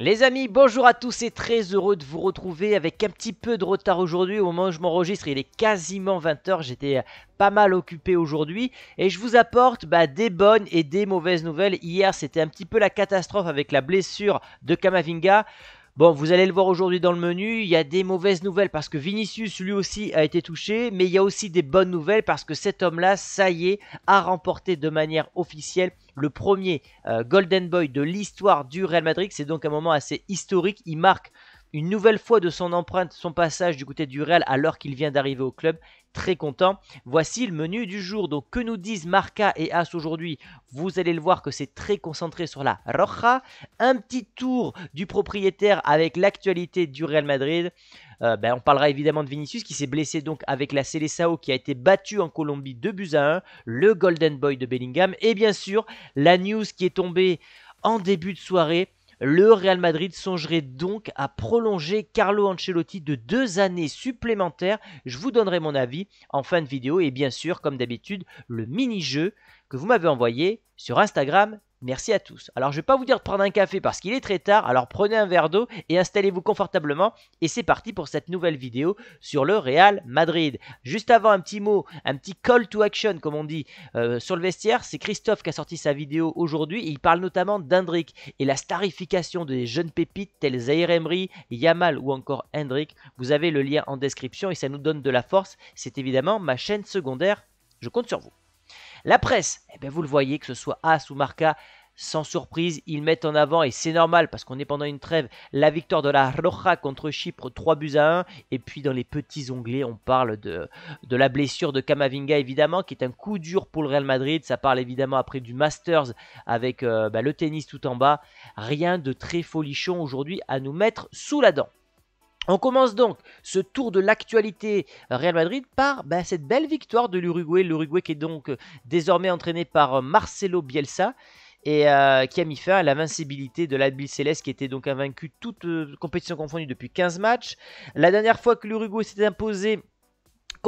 Les amis, bonjour à tous et très heureux de vous retrouver avec un petit peu de retard aujourd'hui au moment où je m'enregistre, il est quasiment 20h, j'étais euh, pas mal occupé aujourd'hui et je vous apporte bah, des bonnes et des mauvaises nouvelles. Hier c'était un petit peu la catastrophe avec la blessure de Kamavinga, Bon, vous allez le voir aujourd'hui dans le menu, il y a des mauvaises nouvelles parce que Vinicius lui aussi a été touché, mais il y a aussi des bonnes nouvelles parce que cet homme-là, ça y est, a remporté de manière officielle le premier euh, Golden Boy de l'histoire du Real Madrid. C'est donc un moment assez historique, il marque une nouvelle fois de son empreinte, son passage du côté du Real alors qu'il vient d'arriver au club. Très content. Voici le menu du jour. Donc que nous disent Marca et As aujourd'hui Vous allez le voir que c'est très concentré sur la Roja. Un petit tour du propriétaire avec l'actualité du Real Madrid. Euh, ben, on parlera évidemment de Vinicius qui s'est blessé donc avec la Célessao qui a été battue en Colombie 2 buts à 1, le Golden Boy de Bellingham et bien sûr la news qui est tombée en début de soirée le Real Madrid songerait donc à prolonger Carlo Ancelotti de deux années supplémentaires. Je vous donnerai mon avis en fin de vidéo et bien sûr, comme d'habitude, le mini-jeu que vous m'avez envoyé sur Instagram Merci à tous. Alors je ne vais pas vous dire de prendre un café parce qu'il est très tard, alors prenez un verre d'eau et installez-vous confortablement et c'est parti pour cette nouvelle vidéo sur le Real Madrid. Juste avant un petit mot, un petit call to action comme on dit euh, sur le vestiaire, c'est Christophe qui a sorti sa vidéo aujourd'hui il parle notamment d'Hendrick et la starification des jeunes pépites tels Zaire Yamal ou encore Hendrick. Vous avez le lien en description et ça nous donne de la force. C'est évidemment ma chaîne secondaire. Je compte sur vous. La presse, eh bien vous le voyez, que ce soit As ou Marca, sans surprise, ils mettent en avant, et c'est normal parce qu'on est pendant une trêve, la victoire de la Roja contre Chypre, 3 buts à 1. Et puis dans les petits onglets, on parle de, de la blessure de Kamavinga, évidemment, qui est un coup dur pour le Real Madrid. Ça parle évidemment après du Masters avec euh, bah, le tennis tout en bas. Rien de très folichon aujourd'hui à nous mettre sous la dent. On commence donc ce tour de l'actualité Real Madrid par ben, cette belle victoire de l'Uruguay. L'Uruguay qui est donc euh, désormais entraîné par euh, Marcelo Bielsa et euh, qui a mis fin à l'invincibilité de l'Albi Céleste qui était donc invaincu toute compétition confondue depuis 15 matchs. La dernière fois que l'Uruguay s'est imposé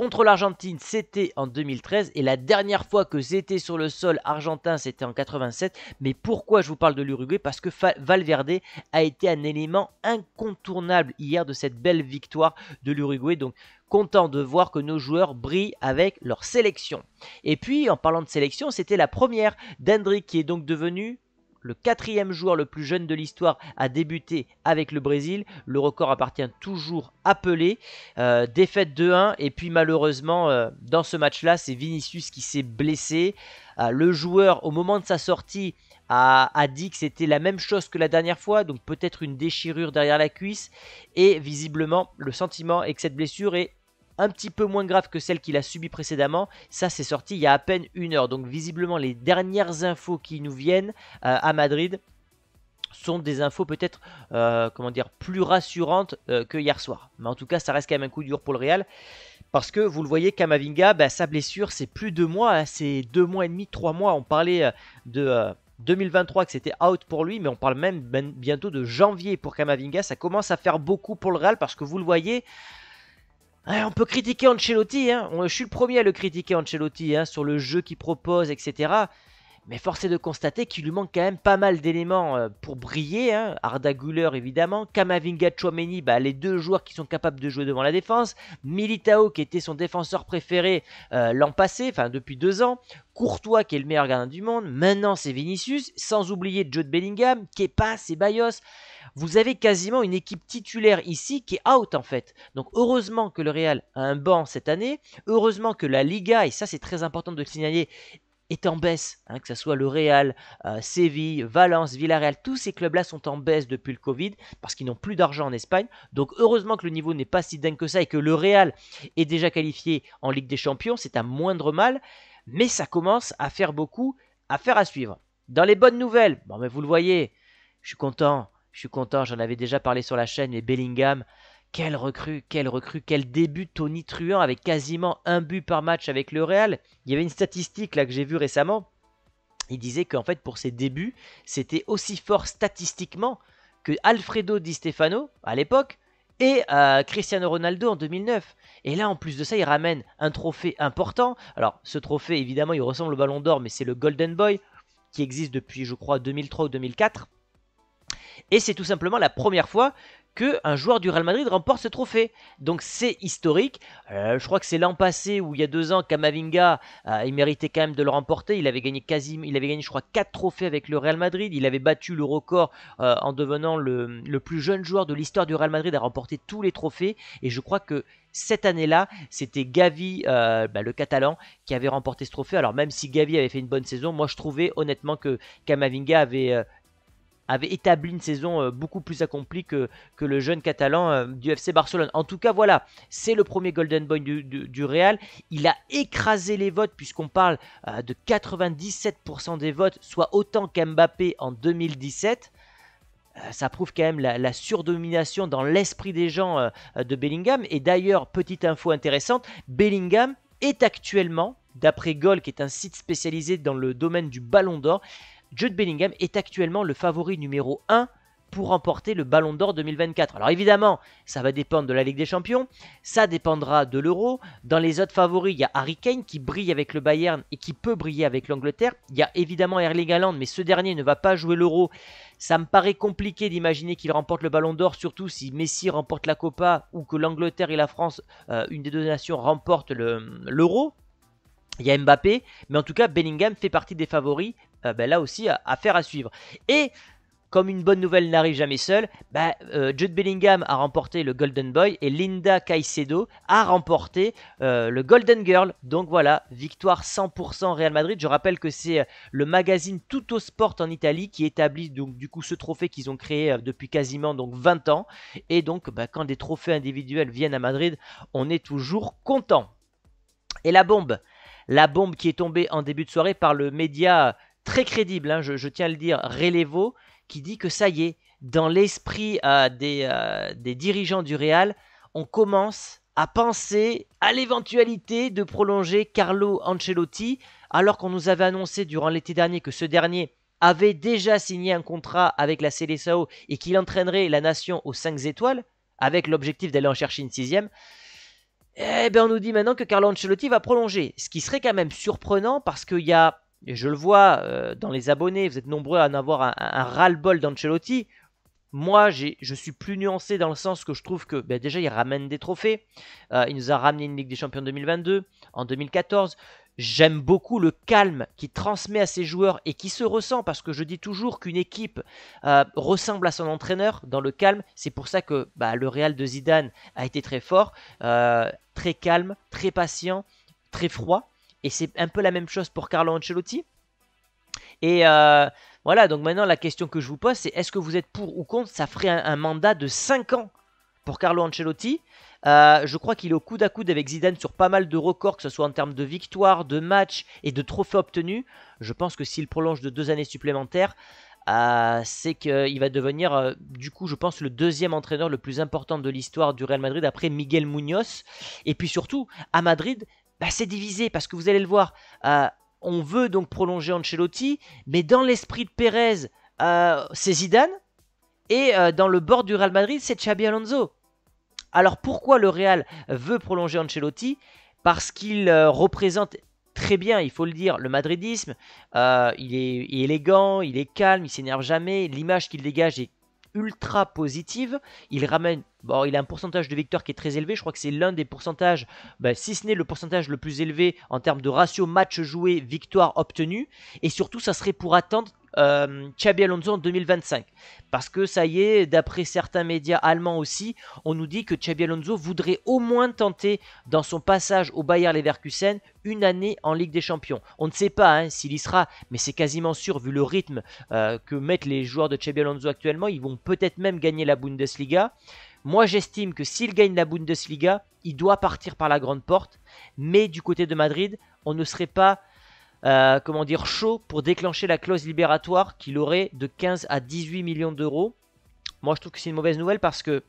Contre l'Argentine, c'était en 2013 et la dernière fois que c'était sur le sol argentin, c'était en 87. Mais pourquoi je vous parle de l'Uruguay Parce que Valverde a été un élément incontournable hier de cette belle victoire de l'Uruguay. Donc content de voir que nos joueurs brillent avec leur sélection. Et puis en parlant de sélection, c'était la première d'Hendrik qui est donc devenu le quatrième joueur le plus jeune de l'histoire a débuté avec le Brésil. Le record appartient toujours à Pelé. Euh, défaite 2-1 et puis malheureusement euh, dans ce match-là c'est Vinicius qui s'est blessé. Euh, le joueur au moment de sa sortie a, a dit que c'était la même chose que la dernière fois, donc peut-être une déchirure derrière la cuisse. Et visiblement le sentiment est que cette blessure est un petit peu moins grave que celle qu'il a subie précédemment. Ça, c'est sorti il y a à peine une heure. Donc, visiblement, les dernières infos qui nous viennent euh, à Madrid sont des infos peut-être euh, comment dire plus rassurantes euh, que hier soir. Mais en tout cas, ça reste quand même un coup dur pour le Real. Parce que vous le voyez, Kamavinga, bah, sa blessure, c'est plus de mois, hein, c'est deux mois et demi, trois mois. On parlait de 2023 que c'était out pour lui, mais on parle même ben, bientôt de janvier pour Kamavinga. Ça commence à faire beaucoup pour le Real parce que vous le voyez, eh, on peut critiquer Ancelotti, hein. je suis le premier à le critiquer Ancelotti hein, sur le jeu qu'il propose, etc. Mais force est de constater qu'il lui manque quand même pas mal d'éléments euh, pour briller. Hein. Arda Güler évidemment, Kamavinga Chouameni, bah, les deux joueurs qui sont capables de jouer devant la défense. Militao qui était son défenseur préféré euh, l'an passé, enfin depuis deux ans. Courtois qui est le meilleur gardien du monde. Maintenant c'est Vinicius, sans oublier Jude Bellingham, Kepa, Bayos vous avez quasiment une équipe titulaire ici qui est out en fait. Donc heureusement que le Real a un banc cette année, heureusement que la Liga, et ça c'est très important de le signaler, est en baisse, hein, que ce soit le Real, euh, Séville, Valence, Villarreal, tous ces clubs-là sont en baisse depuis le Covid parce qu'ils n'ont plus d'argent en Espagne. Donc heureusement que le niveau n'est pas si dingue que ça et que le Real est déjà qualifié en Ligue des Champions, c'est un moindre mal, mais ça commence à faire beaucoup, à faire à suivre. Dans les bonnes nouvelles, bon mais vous le voyez, je suis content, je suis content, j'en avais déjà parlé sur la chaîne, mais Bellingham, quel recrue, quel recrue, quel début Tony Truant avec quasiment un but par match avec le Real. Il y avait une statistique là que j'ai vue récemment. Il disait qu'en fait pour ses débuts, c'était aussi fort statistiquement que Alfredo Di Stefano à l'époque et euh, Cristiano Ronaldo en 2009. Et là, en plus de ça, il ramène un trophée important. Alors, ce trophée, évidemment, il ressemble au Ballon d'Or, mais c'est le Golden Boy qui existe depuis, je crois, 2003 ou 2004. Et c'est tout simplement la première fois qu'un joueur du Real Madrid remporte ce trophée. Donc c'est historique. Euh, je crois que c'est l'an passé ou il y a deux ans, Kamavinga, il méritait quand même de le remporter. Il avait gagné quasi, il avait gagné, je crois, quatre trophées avec le Real Madrid. Il avait battu le record euh, en devenant le, plus jeune joueur de l'histoire du Real Madrid à remporter tous les trophées. Et je crois que cette année-là, c'était Gavi, euh, bah, le Catalan, qui avait remporté ce trophée. Alors même si Gavi avait fait une bonne saison, moi je trouvais honnêtement que Kamavinga avait avait établi une saison euh, beaucoup plus accomplie que, que le jeune catalan euh, du FC Barcelone. En tout cas, voilà, c'est le premier Golden Boy du, Real. Il a écrasé les votes puisqu'on parle euh, de 97% des votes, soit autant qu'Mbappé en 2017 ça prouve quand même la, surdomination dans l'esprit des gens de Bellingham. Et d'ailleurs, petite info intéressante, Bellingham est actuellement, d'après Goal, qui est un site spécialisé dans le domaine du ballon d'or, Jude Bellingham est actuellement le favori numéro 1 pour remporter le Ballon d'Or 2024. Alors évidemment, ça va dépendre de la Ligue des Champions, ça dépendra de l'Euro. Dans les autres favoris, il y a Harry Kane qui brille avec le Bayern et qui peut briller avec l'Angleterre. Il y a évidemment Erling Haaland, mais ce dernier ne va pas jouer l'Euro. Ça me paraît compliqué d'imaginer qu'il remporte le Ballon d'Or, surtout si Messi remporte la Copa ou que l'Angleterre et la France, euh, une des deux nations, remportent l'Euro. il y a Mbappé, mais en tout cas, Bellingham fait partie des favoris euh, ben là aussi, affaire à, à suivre. Et comme une bonne nouvelle n'arrive jamais seule, Judd ben, euh, Jude Bellingham a remporté le Golden Boy et Linda Caicedo a remporté euh, le Golden Girl. Donc voilà, victoire 100% Real Madrid. Je rappelle que c'est le magazine Tutto Sport en Italie qui établit donc du coup ce trophée qu'ils ont créé depuis quasiment donc 20 ans. Et donc ben, quand des trophées individuels viennent à Madrid, on est toujours content. Et la bombe, la bombe qui est tombée en début de soirée par le média très crédible, hein, je, tiens à le dire, Relevo, qui dit que ça y est, dans l'esprit euh, euh, des, dirigeants du Real, on commence à penser à l'éventualité de prolonger Carlo Ancelotti, alors qu'on nous avait annoncé durant l'été dernier que ce dernier avait déjà signé un contrat avec la Célessao et qu'il entraînerait la nation aux 5 étoiles, avec l'objectif d'aller en chercher une sixième. Eh bien, on nous dit maintenant que Carlo Ancelotti va prolonger, ce qui serait quand même surprenant parce qu'il y a et je le vois euh, dans les abonnés, vous êtes nombreux à en avoir un, ras-le-bol d'Ancelotti. Moi, je suis plus nuancé dans le sens que je trouve que ben, déjà, il ramène des trophées. Euh, il nous a ramené une Ligue des Champions 2022, en 2014. J'aime beaucoup le calme qu'il transmet à ses joueurs et qui se ressent parce que je dis toujours qu'une équipe euh, ressemble à son entraîneur dans le calme. C'est pour ça que bah, le Real de Zidane a été très fort, très calme, très patient, très froid. Et c'est un peu la même chose pour Carlo Ancelotti. Et euh, voilà, donc maintenant la question que je vous pose, c'est est-ce que vous êtes pour ou contre Ça ferait un, mandat de 5 ans pour Carlo Ancelotti. Euh, je crois qu'il est au coude à coude avec Zidane sur pas mal de records, que ce soit en termes de victoires, de matchs et de trophées obtenus. Je pense que s'il prolonge de deux années supplémentaires, euh, c'est qu'il va devenir, du coup, je pense, le deuxième entraîneur le plus important de l'histoire du Real Madrid après Miguel Munoz. Et puis surtout, à Madrid, bah, c'est divisé parce que vous allez le voir, euh, on veut donc prolonger Ancelotti, mais dans l'esprit de Pérez, euh, c'est Zidane, et euh, dans le bord du Real Madrid, c'est Xabi Alonso. Alors pourquoi le Real veut prolonger Ancelotti Parce qu'il représente très bien, il faut le dire, le madridisme. Il est, il, est, élégant, il est calme, il s'énerve jamais. L'image qu'il dégage est ultra positive. Il ramène, bon, il a un pourcentage de victoire qui est très élevé. Je crois que c'est l'un des pourcentages, ben, si ce n'est le pourcentage le plus élevé en termes de ratio match joué victoire obtenue. Et surtout, ça serait pour attendre euh, Alonso en 2025. Parce que ça y est, d'après certains médias allemands aussi, on nous dit que Xabi Alonso voudrait au moins tenter dans son passage au Bayern Leverkusen une année en Ligue des Champions. On ne sait pas hein, s'il y sera, mais c'est quasiment sûr vu le rythme euh, que mettent les joueurs de Xabi Alonso actuellement. Ils vont peut-être même gagner la Bundesliga. Moi, j'estime que s'il gagne la Bundesliga, il doit partir par la grande porte. Mais du côté de Madrid, on ne serait pas euh, comment dire, chaud pour déclencher la clause libératoire qu'il aurait de 15 à 18 millions d'euros. Moi, je trouve que c'est une mauvaise nouvelle parce que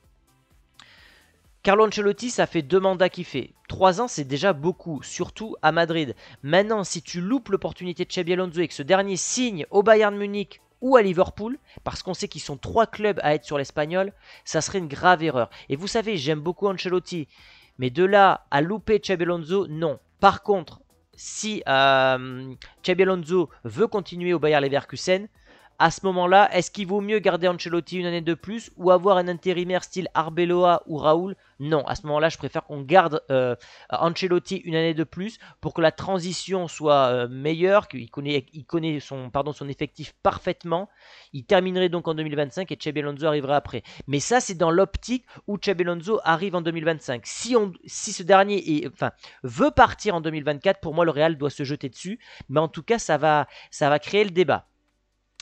Carlo Ancelotti, ça fait deux mandats qu'il fait. Trois ans, c'est déjà beaucoup, surtout à Madrid. Maintenant, si tu loupes l'opportunité de Xabi Alonso et que ce dernier signe au Bayern Munich ou à Liverpool, parce qu'on sait qu'ils sont trois clubs à être sur l'espagnol, ça serait une grave erreur. Et vous savez, j'aime beaucoup Ancelotti, mais de là à louper Xabi Alonso, non. Par contre, si euh, Xabi Alonso veut continuer au Bayer Leverkusen, à ce moment-là, est-ce qu'il vaut mieux garder Ancelotti une année de plus ou avoir un intérimaire style Arbeloa ou Raoul Non, à ce moment-là, je préfère qu'on garde euh, Ancelotti une année de plus pour que la transition soit euh, meilleure, qu'il connaisse son, effectif parfaitement. Il terminerait donc en 2025 et Chebe Alonso arrivera après. Mais ça, c'est dans l'optique où Chebe arrive en 2025. Si, on, si ce dernier enfin, veut partir en 2024, pour moi, le Real doit se jeter dessus. Mais en tout cas, ça va, ça va créer le débat.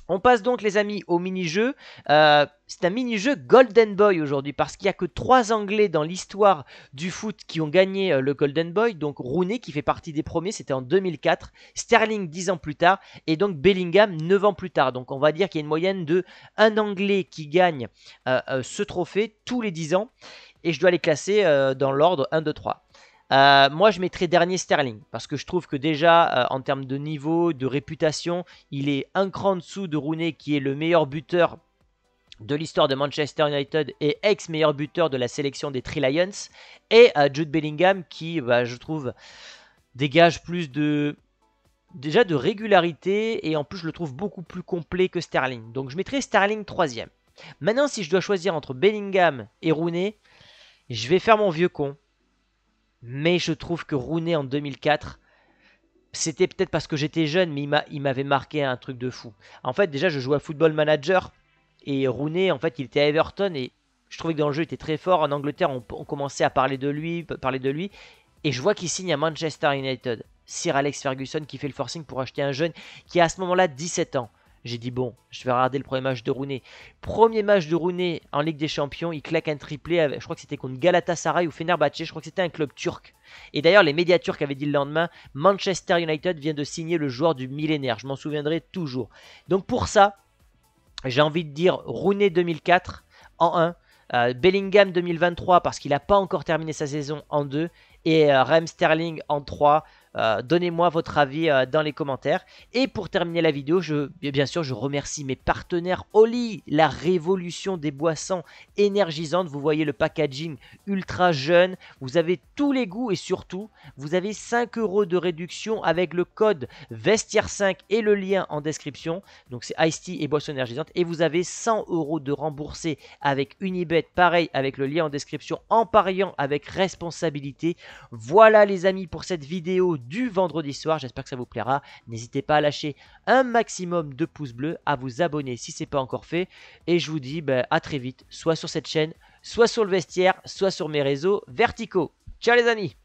On passe donc les amis au mini-jeu. Euh, c'est un mini-jeu Golden Boy aujourd'hui parce qu'il n'y a que trois Anglais dans l'histoire du foot qui ont gagné euh, le Golden Boy. Donc Rooney qui fait partie des premiers, c'était en 2004, Sterling 10 ans plus tard et donc Bellingham 9 ans plus tard. Donc on va dire qu'il y a une moyenne de un Anglais qui gagne euh, ce trophée tous les 10 ans et je dois les classer dans l'ordre 1, 2, 3. Euh, moi, je mettrai dernier Sterling parce que je trouve que déjà, euh, en termes de niveau, de réputation, il est un cran dessous de Rooney qui est le meilleur buteur de l'histoire de Manchester United et ex-meilleur buteur de la sélection des Three Lions et euh, Jude Bellingham qui, bah, je trouve, dégage plus de déjà de régularité et en plus je le trouve beaucoup plus complet que Sterling. Donc je mettrai Sterling troisième. Maintenant, si je dois choisir entre Bellingham et Rooney, je vais faire mon vieux con mais je trouve que Rooney en 2004, c'était peut-être parce que j'étais jeune, mais il m'avait marqué un truc de fou. En fait, déjà, je jouais à Football Manager et Rooney, en fait, il était à Everton et je trouvais que dans le jeu, il était très fort. En Angleterre, on, commençait à parler de lui, parler de lui. Et je vois qu'il signe à Manchester United. Sir Alex Ferguson qui fait le forcing pour acheter un jeune qui a à ce moment-là 17 ans. J'ai dit bon, je vais regarder le premier match de Rooney. Premier match de Rooney en Ligue des Champions, il claque un triplé, je crois que c'était contre Galatasaray ou Fenerbahçe, je crois que c'était un club turc. Et d'ailleurs, les médias turcs avaient dit le lendemain, Manchester United vient de signer le joueur du millénaire, je m'en souviendrai toujours. Donc pour ça, j'ai envie de dire Rooney 2004 en 1, euh, Bellingham 2023 parce qu'il n'a pas encore terminé sa saison en 2, et euh, Rem Sterling en 3 euh, donnez-moi votre avis euh, dans les commentaires. Et pour terminer la vidéo, je, bien sûr, je remercie mes partenaires Oli, la révolution des boissons énergisantes. Vous voyez le packaging ultra jeune. Vous avez tous les goûts et surtout, vous avez 5 euros de réduction avec le code vestiaire5 et le lien en description. Donc c'est Ice et boissons énergisantes. Et vous avez 100 euros de remboursé avec Unibet. Pareil avec le lien en description en pariant avec responsabilité. Voilà les amis pour cette vidéo du vendredi soir. J'espère que ça vous plaira. N'hésitez pas à lâcher un maximum de pouces bleus, à vous abonner si ce n'est pas encore fait. Et je vous dis ben, à très vite, soit sur cette chaîne, soit sur le vestiaire, soit sur mes réseaux verticaux. Ciao les amis